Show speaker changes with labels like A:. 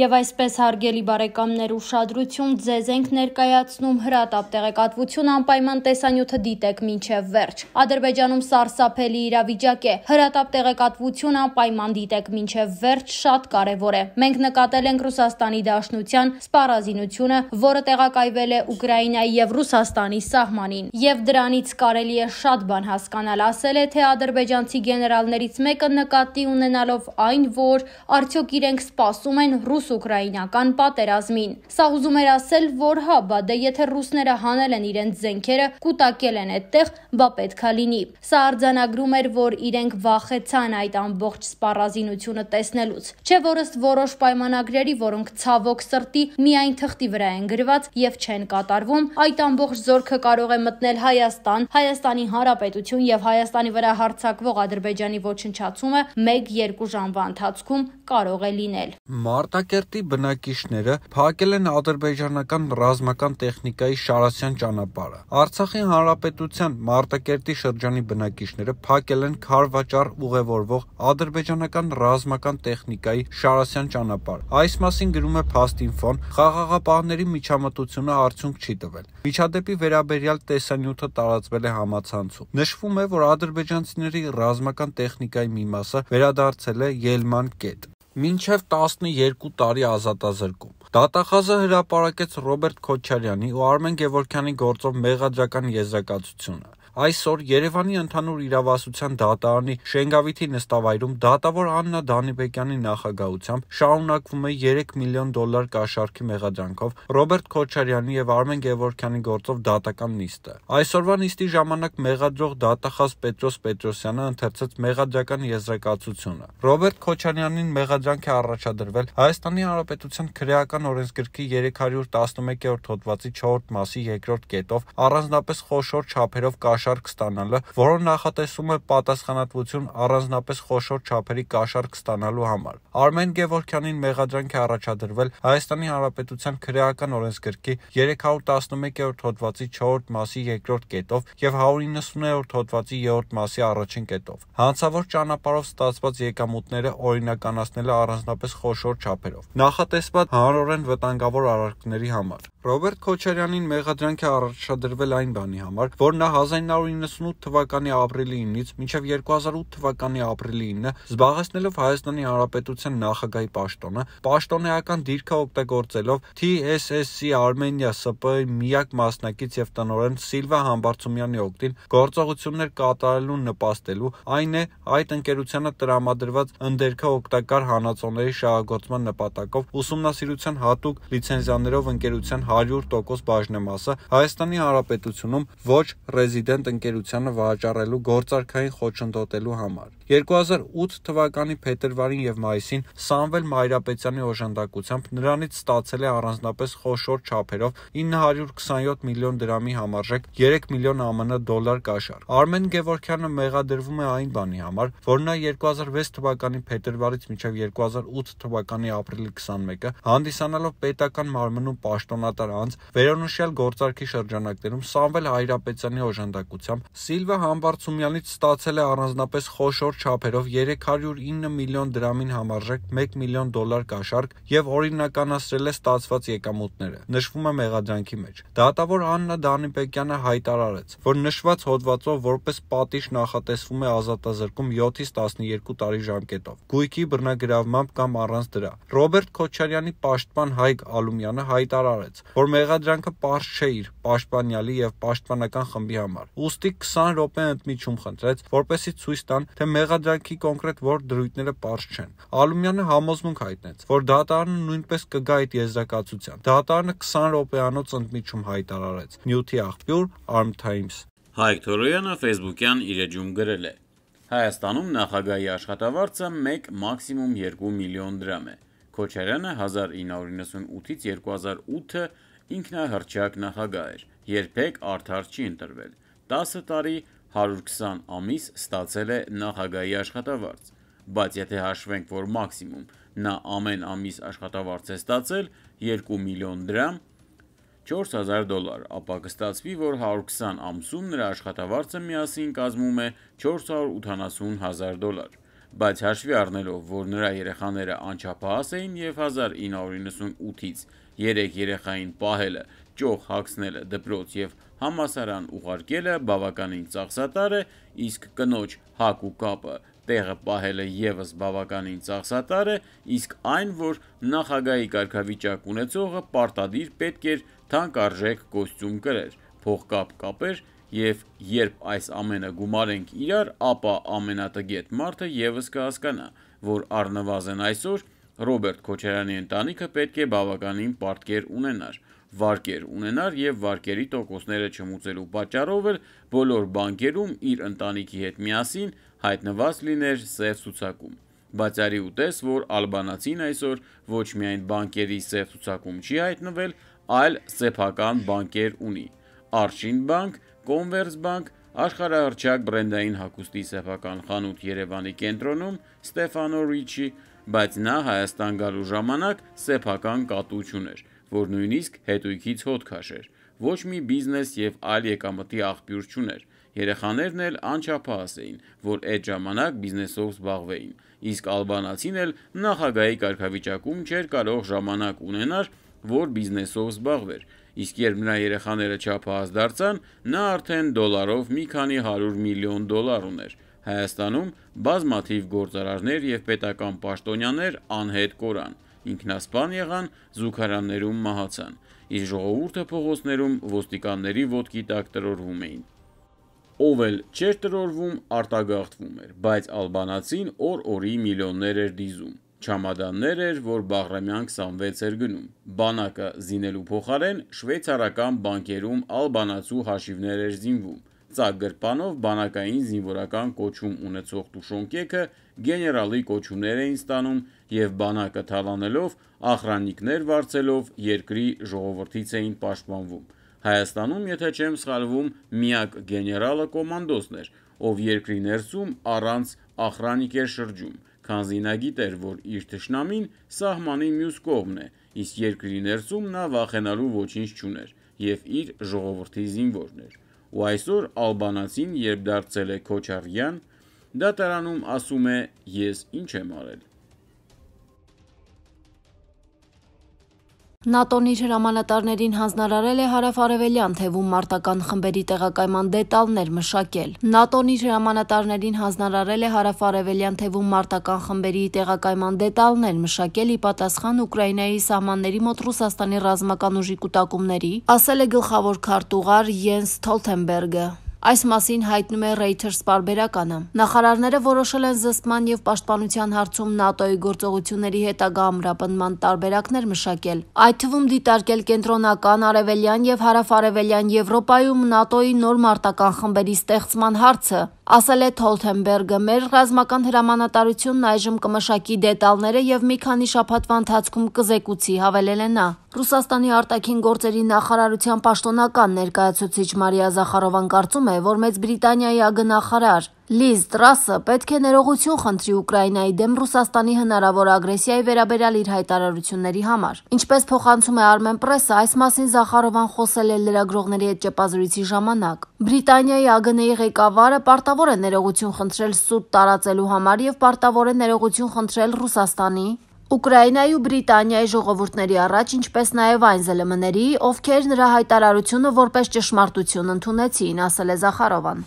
A: Եվ այսպես հարգելի բարեկամներ ուշադրություն ձեզ ենք ներկայացնում հրատապ տեղեկատվություն անպայման տեսանյութը դիտեք մինչև վերջ։ Ադրբեջանում սարսափելի իրավիճակ է։ Հրատապ տեղեկատվություն անպայման դիտեք մինչև վերջ, շատ կարևոր է։ Մենք նկատել ենք Ռուսաստանի Դաշնության սպառազինությունը, որը տեղակայվել է Ուկրաինայի եւ Ռուսաստանի սահմանին, եւ դրանից կարելի է շատ բան հասկանալ, ասել է թե ադրբեջանցի գեներալներից մեկը նկատի ունենալով այն, որ արդյոք իրենք սպասում են ռուս ռուս-ուկրաինական պատերազմին։ Սա ուզում էր ասել, որ հա, բա դե եթե ռուսները հանել են իրենց զենքերը, կուտակել են այդտեղ, բա պետքա լինի։ Սա արձանագրում էր, որ իրենք վախեցան այդ ամբողջ սպառազինությունը տեսնելուց։ Չէ որ ըստ որոշ պայմանագրերի, որոնք ցավոք սրտի միայն թղթի վրա են գրված եւ չեն կատարվում, այդ ամբողջ զորքը կարող է մտնել Հայաստան, Հայաստանի Հանրապետություն եւ Հայաստանի վրա հարցակվող Ադրբեջանի ոչնչացումը 1-2 ժամվա ընթացքում կարող է լինել։
B: Մարտակ Ստեփանակերտի բնակիչները փակել են ադրբեջանական ռազմական տեխնիկայի Շարասյան ճանապարհը։ Արցախի հանրապետության Մարտակերտի շրջանի բնակիչները փակել են քարվաճառ ուղևորվող ադրբեջանական ռազմական տեխնիկայի Շարասյան ճանապարհը։ Այս մասին գրում է Փաստինֆոն, խաղաղապահների միջամտությունը արդյունք չի տվել։ Միջադեպի վերաբերյալ տեսանյութը տարածվել է համացանցում։ Նշվում է, որ ադրբեջանցիների ռազմական տեխնիկայի մի մասը վերադարձել է Ելման կետ մինչև 12 տարի ազատազրկում։ Դատախազը հրապարակեց Ռոբերտ Քոչարյանի ու Արմեն Գևորգյանի գործով մեղադրական եզրակացությունը։ Այսօր Երևանի ընդհանուր իրավասության դատարանի Շենգավիթի նստավայրում դատավոր Աննա Դանիբեկյանի նախագահությամբ շարունակվում է 3 միլիոն դոլար կաշառքի մեղադրանքով Ռոբերտ Քոչարյանի եւ Արմեն Գևորքյանի գործով դատական նիստը։ Այսօրվա նիստի ժամանակ մեղադրող դատախազ Պետրոս Պետրոսյանը ընդերցեց մեղադրական եզրակացությունը։ Ռոբերտ Քոչարյանին մեղադրանք է առաջադրվել Հայաստանի Հանրապետության քրեական օրենսգրքի 311-րդ հոդվածի 4-րդ մասի 2-րդ կետով առանձնապես խոշոր չափերով կաշ կաշառք ստանալը, որոնք նախատեսում է պատասխանատվություն առանձնապես խոշոր չափերի կաշառք ստանալու համար։ Արմեն Գևորքյանին մեղադրանք է առաջադրվել Հայաստանի Հանրապետության քրեական օրենսգրքի 311-րդ հոդվածի 4-րդ մասի 2-րդ կետով եւ 190-րդ հոդվածի 3-րդ մասի առաջին կետով։ Հանցավոր ճանապարհով ստացված եկամուտները օրինականացնելը առանձնապես խոշոր չափերով։ Նախատեսված հանրորեն վտանգավոր արարքների համար։ Ռոբերտ Քոչարյանին մեղադրանք է առաջադրվել այն բանի համար, որ նա 19 1998 թվականի ապրիլի 9-ից մինչև 2008 թվականի ապրիլի 9-ը զբաղեցնելով Հայաստանի Հանրապետության նախագահի պաշտոնը, պաշտոնեական դիրքը օգտագործելով TSSC Armenia SPÖ-ի միակ մասնակից եւ տնօրեն Սիլվա Համբարձումյանի օգտին գործողություններ կատարելու նպաստելու, այն է այդ ընկերությանը տրամադրված ընդերքը օգտակար հանածոների շահագործման նպատակով ուսումնասիրության հատուկ լիցենզիաներով ընկերության 100% բաժնեմասը Հայաստանի Հանրապետությունում ոչ ռեզիդենտ իրենց ընկերությանը վաճառելու գործարքային խոչընդոտելու համար։ 2008 թվականի փետրվարին եւ մայիսին Սամվել Մայրապետյանի օժանդակությամբ նրանից ստացել է առանձնապես խոշոր չափերով 927 միլիոն դրամի համարժեք 3 միլիոն ԱՄՆ դոլար կաշառ։ Արմեն Գևորքյանը մեղադրվում է այն բանի համար, որ նա 2006 թվականի փետրվարից մինչև 2008 թվականի ապրիլի 21-ը հանդիսանալով պետական մարմնում պաշտոնատար անձ վերոնշյալ գործարքի շրջանակներում Սամվել Հայրապետյանի օժանդակ նշանակությամբ Սիլվա Համբարձումյանից ստացել է առանձնապես խոշոր չափերով 309 միլիոն դրամին համարժեք 1 միլիոն դոլար կաշառք եւ օրինականացրել է ստացված եկամուտները։ Նշվում է մեղադրանքի մեջ։ Դատավոր Աննա Դանիպեկյանը հայտարարեց, որ նշված հոդվածով որպես պատիժ նախատեսվում է ազատազրկում 7-ից 12 տարի ժամկետով։ Գույքի բռնագրավմամբ կամ առանց դրա։ Ռոբերտ Քոչարյանի պաշտպան Հայկ Ալումյանը հայտարարեց, որ մեղադրանքը པարզ չէ իր պաշտպանյալի եւ պաշտպանական խմբի համար ուստի 20 րոպե ընդմիջում խնդրեց, որպեսզի ցույց տան, թե մեղադրանքի կոնկրետ որ դրույթները པարզ չեն։ Ալումյանը համոզմունք հայտնեց, որ դատարանը նույնպես կգա այդ եզրակացության։ Դատարանը 20 րոպեանոց ընդմիջում հայտարարեց։ Նյութի աղբյուր Arm Times
C: Հայկ Թորոյանը Facebook-յան իր էջում գրել է. Հայաստանում նախագահի աշխատավարձը 1 մաքսիմում 2 միլիոն դրամ է։ Քոչարյանը 1998-ից 2008-ը ինքնահռչակ նախագահ էր։ Երբեք արդար չի ընտրվել։ 10 տարի 120 ամիս ստացել է նախագահի աշխատավարձ, բայց եթե հաշվենք, որ մաքսիմում նա ամեն ամիս աշխատավարձ է ստացել 2 միլիոն դրամ 4000 դոլար, ապա կստացվի, որ 120 ամսում նրա աշխատավարձը միասին կազմում է 480.000 դոլար։ Բայց հաշվի առնելով, որ նրա երեխաները անչափահաս էին եւ 1998-ից 3 երեխային պահելը ճոխ հագցնելը դպրոց եւ համասարան ուղարկելը բավականին ծախսատար է, իսկ կնոջ հակ ու կապը տեղը պահելը եւս բավականին ծախսատար է, իսկ այն, որ նախագահի կարգավիճակ ունեցողը պարտադիր պետք էր թանկարժեք կոստյում կրեր, փողկապ կապեր եւ երբ այս ամենը գումարենք իրար, ապա ամենատգետ մարդը եւս կհասկանա, որ առնվազն այսօր Ռոբերտ Քոչարյանի ընտանիքը պետք է բավականին պարտքեր ունենար վարկեր ունենար եւ վարկերի տոկոսները չմուծելու պատճառով էլ բոլոր բանկերում իր ընտանիքի հետ միասին հայտնված լիներ սև ցուցակում։ Բայց արի ուտես, որ ալբանացին այսօր ոչ միայն բանկերի սև ցուցակում չի հայտնվել, այլ սեփական բանկեր ունի։ Արշին բանկ, Converse բանկ, աշխարհահռչակ բրենդային հագուստի սեփական խանութ Երևանի կենտրոնում Ստեփանո Ռիչի, բայց նա Հայաստան գալու ժամանակ սեփական կատու չուներ որ նույնիսկ հետույքից հոտ քաշեր, ոչ մի բիզնես եւ այլ եկամտի աղբյուր չուներ։ Երեխաներն էլ անչափահաս էին, որ այդ ժամանակ բիզնեսով զբաղվեին, իսկ ալբանացին էլ նախագահի կարգավիճակում չէր կարող ժամանակ ունենալ, որ բիզնեսով զբաղվեր։ Իսկ երբ նրա երեխաները չափահաս դարձան, նա արդեն դոլարով մի քանի 100 միլիոն դոլար ուներ։ Հայաստանում բազմաթիվ գործարարներ եւ պետական պաշտոնյաներ անհետ կորան ինքնասպան եղան, զուգարաններում մահացան, իսկ ժողովուրդը փողոցներում ոստիկանների ոտքի տակ տրորվում էին։ Ով էլ չեր տրորվում, արտագաղթվում էր, բայց ալբանացին օր-օրի միլիոններ էր դիզում։ Չամադաններ էր, որ Բաղրամյան 26 էր գնում։ Բանակը զինելու փոխարեն շվեյցարական բանկերում ալբանացու հաշիվներ էր զինվում Ծակ գրպանով բանակային զինվորական կոչում ունեցող Տուշոնկեքը գեներալի կոչումներ էին ստանում և բանակը թալանելով, ախրաննիկներ վարձելով երկրի ժողովրդից էին պաշտպանվում։ Հայաստանում, եթե չեմ սխալվում, միակ գեներալը կոմանդոսն էր, ով երկրի ներսում առանց ախրանիկ էր շրջում, քան զինագիտ էր, որ իր թշնամին սահմանի մյուս կողմն է, իսկ երկրի ներսում նա վախենալու ոչինչ չուներ և իր ժողովրդի զինվորն էր ու այսօր ալբանացին, երբ դարձել է քոչարյան, դատարանում ասում է՝ ես ինչ եմ արել։
D: ՆԱՏՕ-ն իր հրամանատարներին հանձնարարել է հարավարևելյան թևում մարտական խմբերի տեղակայման դետալներ մշակել։ ՆԱՏՕ-ն իր հրամանատարներին հանձնարարել է հարավարևելյան թևում մարտական խմբերի տեղակայման դետալներ մշակել՝ ի պատասխան Ուկրաինայի սահմանների մոտ Ռուսաստանի ռազմական ուժի կուտակումների, ասել է գլխավոր քարտուղար Յենս Ստոլթենբերգը։ Այս մասին հայտնում է Reuters բարբերականը։ Նախարարները որոշել են զսպման եւ պաշտպանության հարցում ՆԱՏՕ-ի գործողությունների հետագա ամրապնդման տարբերակներ մշակել։ Այդ թվում դիտարկել կենտրոնական, արևելյան եւ հարավարևելյան Եվրոպայում ՆԱՏՕ-ի նոր մարտական խմբերի ստեղծման հարցը, ասել է Թոլթենբերգը։ Մեր ռազմական հրամանատարությունն այժմ կմշակի դետալները եւ մի քանի շաբաթվա ընթացքում կզեկուցի, հավելել է նա։ Ռուսաստանի արտաքին գործերի նախարարության պաշտոնական ներկայացուցիչ Մարիա Զախարովան կարծում է, է, որ Մեծ Բրիտանիայի ագնախարար Լիզ Տրասը պետք է ներողություն խնդրի Ուկրաինայի դեմ Ռուսաստանի հնարավոր ագրեսիայի վերաբերյալ իր հայտարարությունների համար։ Ինչպես փոխանցում է Armen Press-ը, այս մասին Զախարովան խոսել է լրագրողների հետ ճեպազրույցի ժամանակ։ Բրիտանիայի ԱԳՆ-ի ղեկավարը պարտավոր է ներողություն խնդրել սուտ տարածելու համար եւ պարտավոր է ներողություն խնդրել Ռուսաստանի Ուկրաինայի ու Բրիտանիայի ժողովուրդների առաջ, ինչպես նաև այն ԶԼՄ-ների, ովքեր նրա հայտարարությունը որպես ճշմարտություն ընդունեցին, ասել է Զախարովան։